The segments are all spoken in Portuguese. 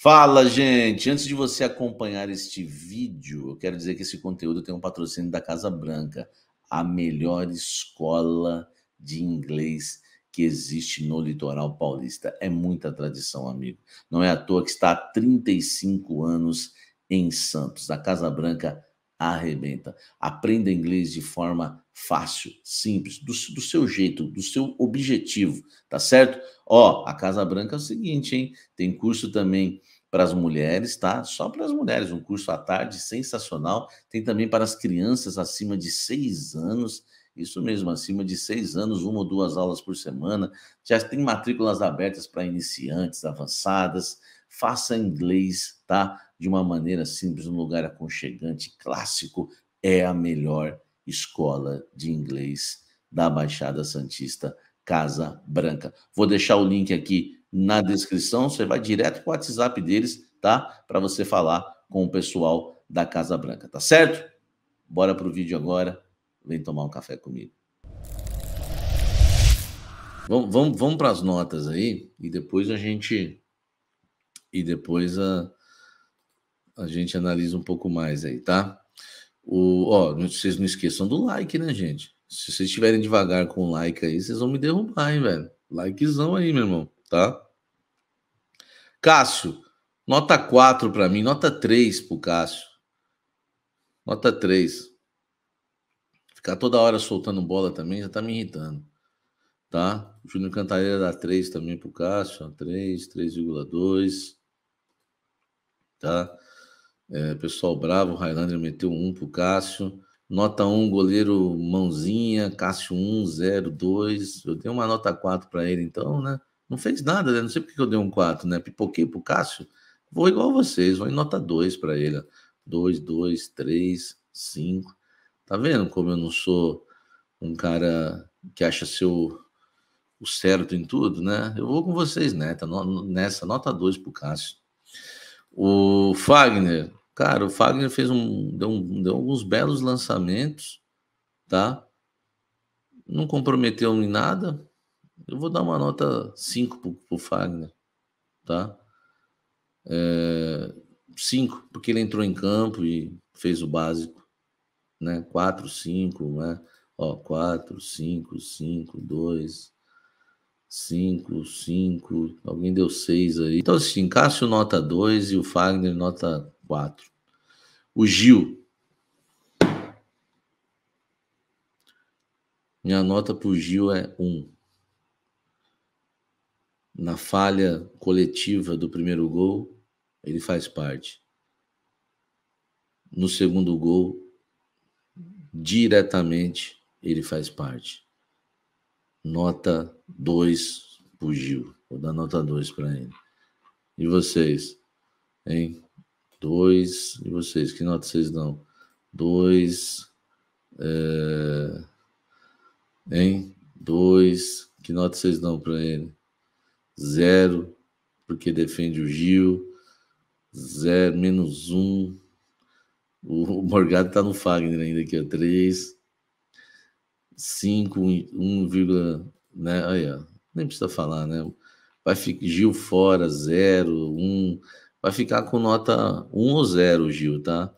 Fala, gente! Antes de você acompanhar este vídeo, eu quero dizer que esse conteúdo tem um patrocínio da Casa Branca, a melhor escola de inglês que existe no litoral paulista. É muita tradição, amigo. Não é à toa que está há 35 anos em Santos. A Casa Branca arrebenta. Aprenda inglês de forma fácil, simples, do, do, seu jeito, do seu objetivo, tá certo? Ó, a Casa Branca é o seguinte, hein? Tem curso também para as mulheres, tá? Só para as mulheres, um curso à tarde sensacional. Tem também para as crianças acima de seis anos. Isso mesmo, acima de seis anos, uma ou duas aulas por semana. Já tem matrículas abertas para iniciantes, avançadas. Faça inglês, tá? De uma maneira simples, um lugar aconchegante, clássico, é a melhor Escola de Inglês da Baixada Santista Casa Branca. Vou deixar o link aqui na descrição, você vai direto para o WhatsApp deles, tá? Para você falar com o pessoal da Casa Branca, tá certo? Bora pro vídeo agora. Vem tomar um café comigo. Vamos, vamos, vamos para as notas aí e depois a gente e depois a, a gente analisa um pouco mais aí, tá? O, ó, vocês não esqueçam do like, né, gente? Se vocês estiverem devagar com o like aí, vocês vão me derrubar, hein, velho? Likezão aí, meu irmão, tá? Cássio, nota 4 para mim, nota 3 pro Cássio. Nota 3. Ficar toda hora soltando bola também já tá me irritando. Tá? O Júnior Cantareira dá 3 também pro Cássio, 3, 3,2. Tá? É, pessoal bravo, o Highlander meteu um pro Cássio. Nota 1, goleiro mãozinha, Cássio 1, 0, 2. Eu dei uma nota 4 para ele, então, né? Não fez nada, né? Não sei porque eu dei um 4, né? Pipoquei pro Cássio. Vou igual vocês, vou em nota 2 para ele. 2, 2, 3, 5. Tá vendo como eu não sou um cara que acha seu o certo em tudo, né? Eu vou com vocês neta, nessa, nota 2 pro Cássio. O Fagner, Cara, o Fagner fez um deu, um, deu alguns belos lançamentos, tá? Não comprometeu em nada. Eu vou dar uma nota 5 pro, pro Fagner, tá? 5, é, porque ele entrou em campo e fez o básico, né? 4, 5, né? Ó, 4, 5, 5, 2, 5, 5, alguém deu 6 aí. Então, assim, Cássio nota 2 e o Fagner nota 4. O Gil. Minha nota para o Gil é 1. Na falha coletiva do primeiro gol, ele faz parte. No segundo gol, diretamente ele faz parte. Nota 2 pro Gil. Vou dar nota 2 para ele. E vocês, hein? 2. E vocês, que nota vocês dão? 2. É... Hein? 2. Que nota vocês dão para ele? 0, porque defende o Gil. 0, menos 1. Um. O Morgado está no Fagner ainda aqui, ó. 3. 5, 1, né? Aí, ó. nem precisa falar, né? Vai ficar Gil fora, 0, 1. Um. Vai ficar com nota 1 ou 0, Gil, tá?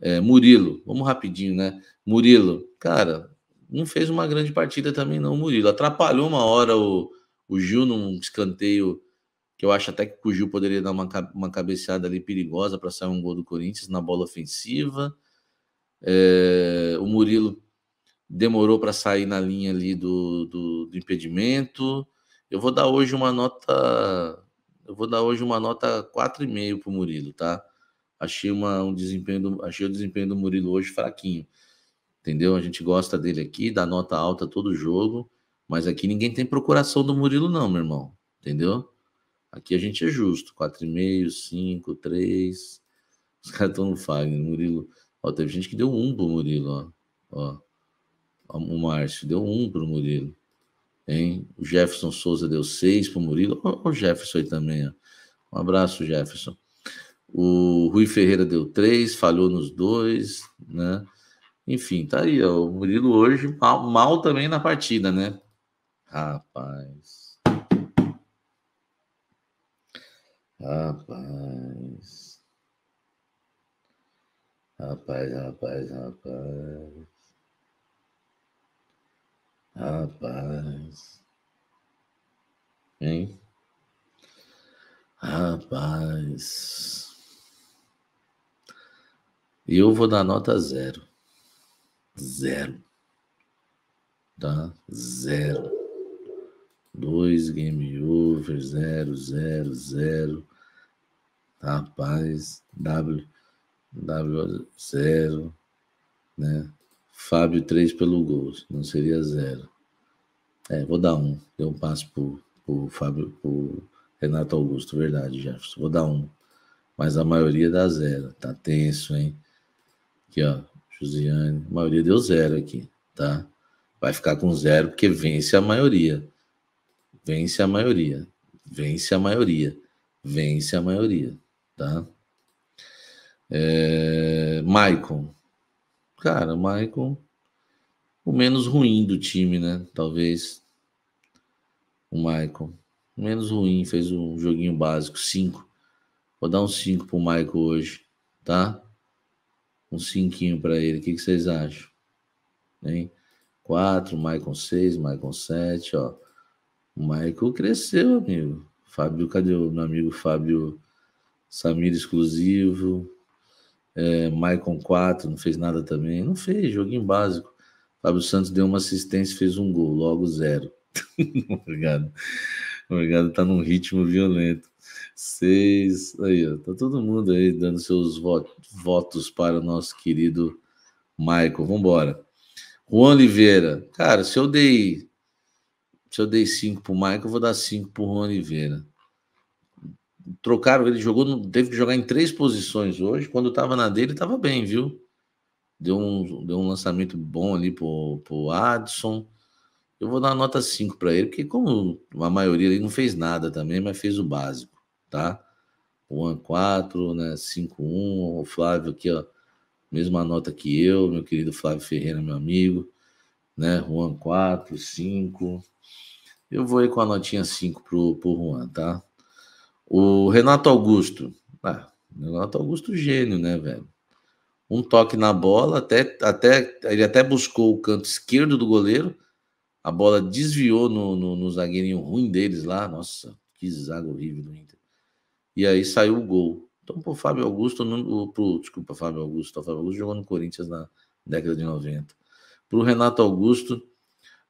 É, Murilo, vamos rapidinho, né? Murilo, cara, não fez uma grande partida também, não, Murilo. Atrapalhou uma hora o, o Gil num escanteio que eu acho até que o Gil poderia dar uma, uma cabeceada ali perigosa para sair um gol do Corinthians na bola ofensiva. É, o Murilo demorou para sair na linha ali do, do, do impedimento. Eu vou dar hoje uma nota eu vou dar hoje uma nota 4,5 para o Murilo, tá? Achei uma, um desempenho do, achei o desempenho do Murilo hoje fraquinho. Entendeu? A gente gosta dele aqui, dá nota alta todo jogo, mas aqui ninguém tem procuração do Murilo, não, meu irmão. Entendeu? Aqui a gente é justo. 4,5, 5, 3. Os caras estão no Fagner. Murilo. Ó, teve gente que deu um pro Murilo, ó. ó. O Márcio deu um pro Murilo. Hein? O Jefferson Souza deu seis para o Murilo. Olha o Jefferson aí também. Ó. Um abraço, Jefferson. O Rui Ferreira deu três, falhou nos dois, né? Enfim, tá aí. Ó. O Murilo hoje mal, mal também na partida, né? Rapaz. Rapaz. Rapaz, rapaz, rapaz. Rapaz. Hein? Rapaz. E eu vou dar nota zero. Zero. Tá? Zero. Dois game over, zero, zero, zero. Rapaz, W, W, zero. Né? Fábio, três pelo gol. Não seria zero. É, vou dar um. Deu um passo pro, pro Fábio, pro Renato Augusto, verdade, Jefferson. Vou dar um. Mas a maioria dá zero. Tá tenso, hein? Aqui, ó. Josiane. A maioria deu zero aqui, tá? Vai ficar com zero porque vence a maioria. Vence a maioria. Vence a maioria. Vence a maioria, tá? É... Maicon. Cara, Maicon o menos ruim do time, né? Talvez o Michael. O menos ruim, fez um joguinho básico, 5. Vou dar um 5 pro Michael hoje, tá? Um 5 para ele. O que, que, vocês acham? Hein? 4, Michael 6, Michael 7, ó. O Michael cresceu, amigo. Fábio, cadê o meu amigo Fábio Samir exclusivo? É, Michael 4 não fez nada também. Não fez, joguinho básico. Fábio Santos deu uma assistência, fez um gol, logo zero. Obrigado. Obrigado, tá num ritmo violento. Seis. Aí, ó, tá todo mundo aí dando seus votos para o nosso querido Michael. Vambora. Juan Oliveira. Cara, se eu dei. Se eu dei cinco pro Michael, eu vou dar cinco pro Juan Oliveira. Trocaram, ele jogou, teve que jogar em três posições hoje. Quando tava na dele, tava bem, viu? Deu um, deu um lançamento bom ali pro, pro Adson. Eu vou dar nota 5 para ele, porque como a maioria ali não fez nada também, mas fez o básico, tá? O An 4, né, 5 1, o Flávio aqui, ó, mesma nota que eu, meu querido Flávio Ferreira, meu amigo, né? Juan 4, 5. Eu vou aí com a notinha 5 pro, pro Juan, tá? O Renato Augusto. Ah, Renato Augusto gênio, né, velho? um toque na bola, até, até ele até buscou o canto esquerdo do goleiro, a bola desviou no, no, no zagueirinho ruim deles lá, nossa, que zaga horrível do Inter. E aí saiu o gol. Então, pro Fábio Augusto, no, pro, desculpa, Fábio Augusto, o Fábio Augusto jogou no Corinthians na década de 90. Pro Renato Augusto,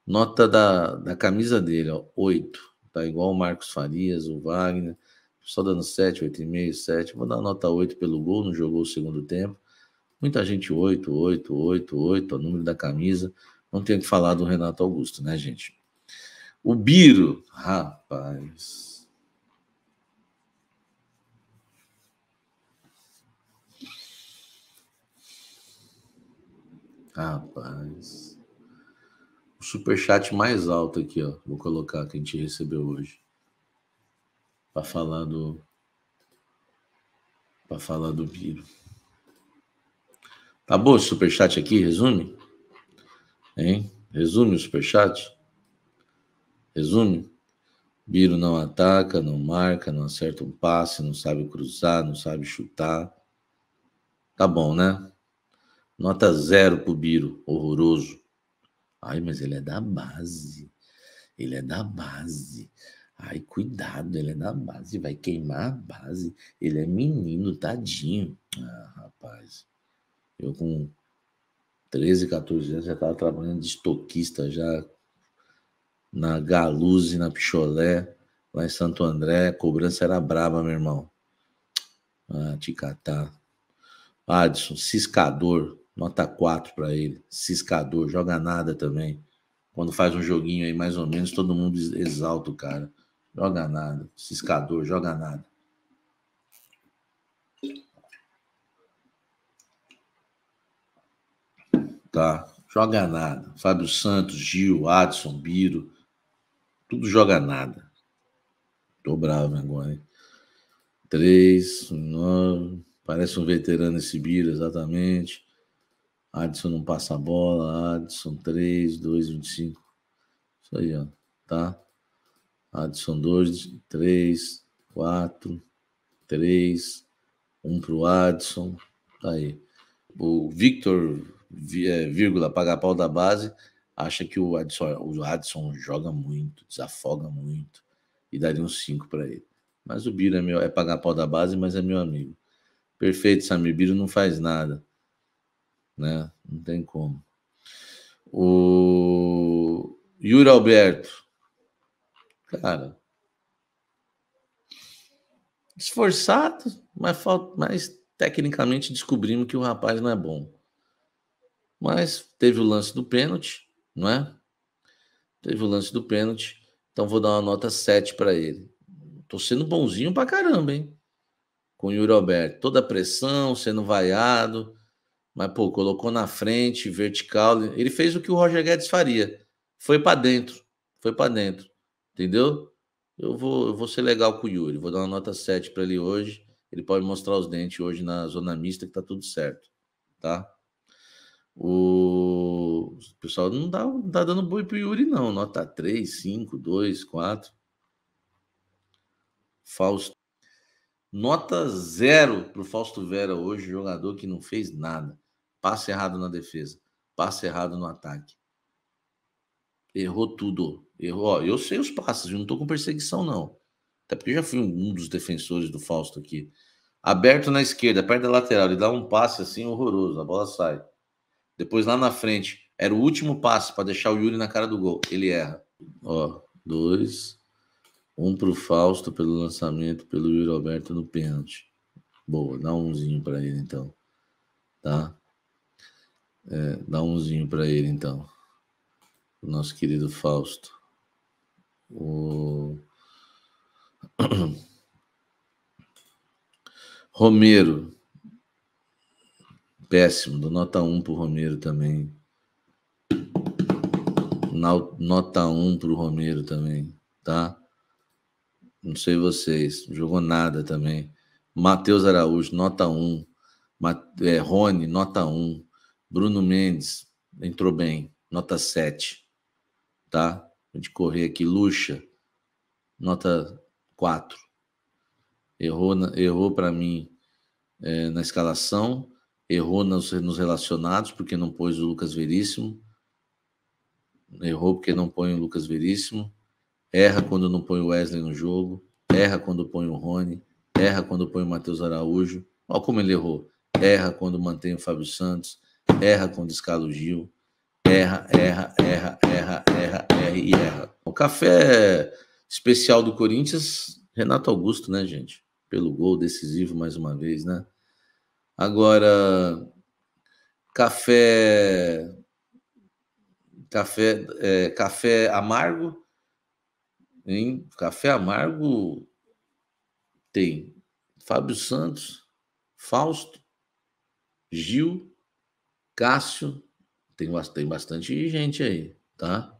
nota da, da camisa dele, ó, 8. Tá igual o Marcos Farias, o Wagner, só dando 7, 8,5, 7. Vou dar nota 8 pelo gol, não jogou o segundo tempo Muita gente 8, 8, 8, 8, o número da camisa. Não tenho que falar do Renato Augusto, né, gente? O Biro, rapaz. Rapaz. O superchat mais alto aqui, ó. Vou colocar que a gente recebeu hoje. Para falar do. Para falar do Biro. Acabou tá o superchat aqui, resume? Hein? Resume o superchat? Resume? Biro não ataca, não marca, não acerta um passe, não sabe cruzar, não sabe chutar. Tá bom, né? Nota zero pro Biro, horroroso. Ai, mas ele é da base. Ele é da base. Ai, cuidado, ele é da base, vai queimar a base. Ele é menino, tadinho. Ah, rapaz. Eu com 13, 14 anos já estava trabalhando de estoquista já na Galuze, na Picholé, lá em Santo André. A cobrança era brava, meu irmão. Ah, Ticatá. Adson, ciscador, nota 4 para ele. Ciscador, joga nada também. Quando faz um joguinho aí mais ou menos, todo mundo exalta o cara. Joga nada. Ciscador, joga nada. tá? Joga nada. Fábio Santos, Gil, Adson, Biro, tudo joga nada. Tô bravo agora, hein? 3, 9, parece um veterano esse Biro, exatamente. Adson não passa a bola, Adson 3, 2, 25. Isso aí, ó, tá? Adson 2, 3, 4, 3, 1 pro Adson, tá aí. O Victor é, vírgula, pagar pau da base, acha que o Adson, o Adson joga muito, desafoga muito e daria uns 5 para ele. Mas o Biro é, meu, é pagar pau da base, mas é meu amigo. Perfeito, Samir. Biro não faz nada. Né? Não tem como. O Yuri Alberto. Cara. Esforçado, mas, mas tecnicamente descobrimos que o rapaz não é bom. Mas teve o lance do pênalti, não é? Teve o lance do pênalti. Então vou dar uma nota 7 para ele. Tô sendo bonzinho pra caramba, hein? Com o Yuri Alberto. Toda a pressão, sendo vaiado. Mas, pô, colocou na frente, vertical. Ele fez o que o Roger Guedes faria. Foi para dentro. Foi para dentro. Entendeu? Eu vou, eu vou ser legal com o Yuri. Vou dar uma nota 7 para ele hoje. Ele pode mostrar os dentes hoje na zona mista que tá tudo certo. Tá? O, pessoal não dá, não tá dando boi pro Yuri, não. Nota 3, 5, 2, 4. Fausto. Nota zero pro Fausto Vera hoje, jogador que não fez nada. Passe errado na defesa, passe errado no ataque. Errou tudo. Errou. Ó, eu sei os passes, eu não tô com perseguição, não. Até porque eu já fui um dos defensores do Fausto aqui. Aberto na esquerda, perto da lateral, ele dá um passe assim horroroso, a bola sai. Depois lá na frente, era o último passo para deixar o Yuri na cara do gol. Ele erra. Ó, dois. Um para o Fausto pelo lançamento, pelo Yuri Alberto no pênalti. Boa, dá umzinho para ele então. Tá? É, dá umzinho para ele então. O nosso querido Fausto. O. Romero, Péssimo, do nota 1 para o Romero também. Nota 1 para o Romero também, tá? Não sei vocês, não jogou nada também. Matheus Araújo, nota 1. É, Rony, nota 1. Bruno Mendes, entrou bem, nota 7. Tá? gente correr aqui, Luxa, nota 4. Errou, errou para mim é, na escalação, errou nos, nos relacionados porque não pôs o Lucas Veríssimo, errou porque não põe o Lucas Veríssimo, erra quando não põe o Wesley no jogo, erra quando põe o Rony, erra quando põe o Matheus Araújo, olha como ele errou, erra quando mantém o Fábio Santos, erra quando escala o Gil, erra, erra, erra, erra, erra, erra e erra. O café especial do Corinthians, Renato Augusto, né, gente? Pelo gol decisivo mais uma vez, né? Agora, café café é, café amargo, hein? Café amargo tem Fábio Santos, Fausto, Gil, Cássio, tem, tem bastante gente aí, tá?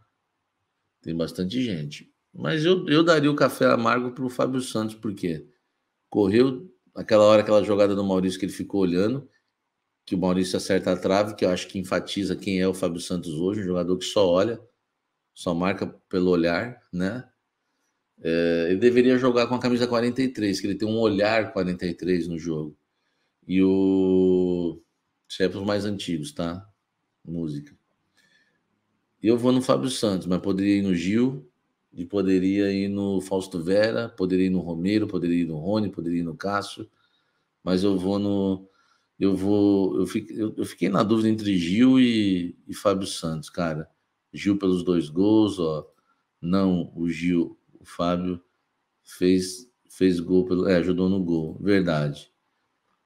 Tem bastante gente. Mas eu, eu daria o café amargo para o Fábio Santos, porque correu aquela hora, aquela jogada do Maurício que ele ficou olhando, que o Maurício acerta a trave, que eu acho que enfatiza quem é o Fábio Santos hoje, um jogador que só olha, só marca pelo olhar, né? É, ele deveria jogar com a camisa 43, que ele tem um olhar 43 no jogo. E o. Isso é para os mais antigos, tá? Música. Eu vou no Fábio Santos, mas poderia ir no Gil, de poderia ir no Fausto Vera, poderia ir no Romero, poderia ir no Rony, poderia ir no Cássio, mas eu vou no. Eu vou. Eu, fico, eu, eu fiquei na dúvida entre Gil e, e, Fábio Santos, cara. Gil pelos dois gols, ó. Não, o Gil, o Fábio fez, fez gol pelo. É, ajudou no gol. Verdade.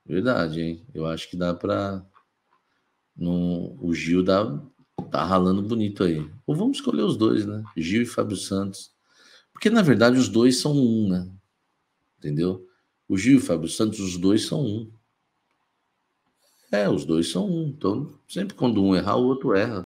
Verdade, hein? Eu acho que dá para. No, o Gil dá, Tá ralando bonito aí. Ou vamos escolher os dois, né? Gil e Fábio Santos. Porque, na verdade, os dois são um, né? Entendeu? O Gil e o Fábio Santos, os dois são um. É, os dois são um. Então, sempre quando um errar, o outro erra.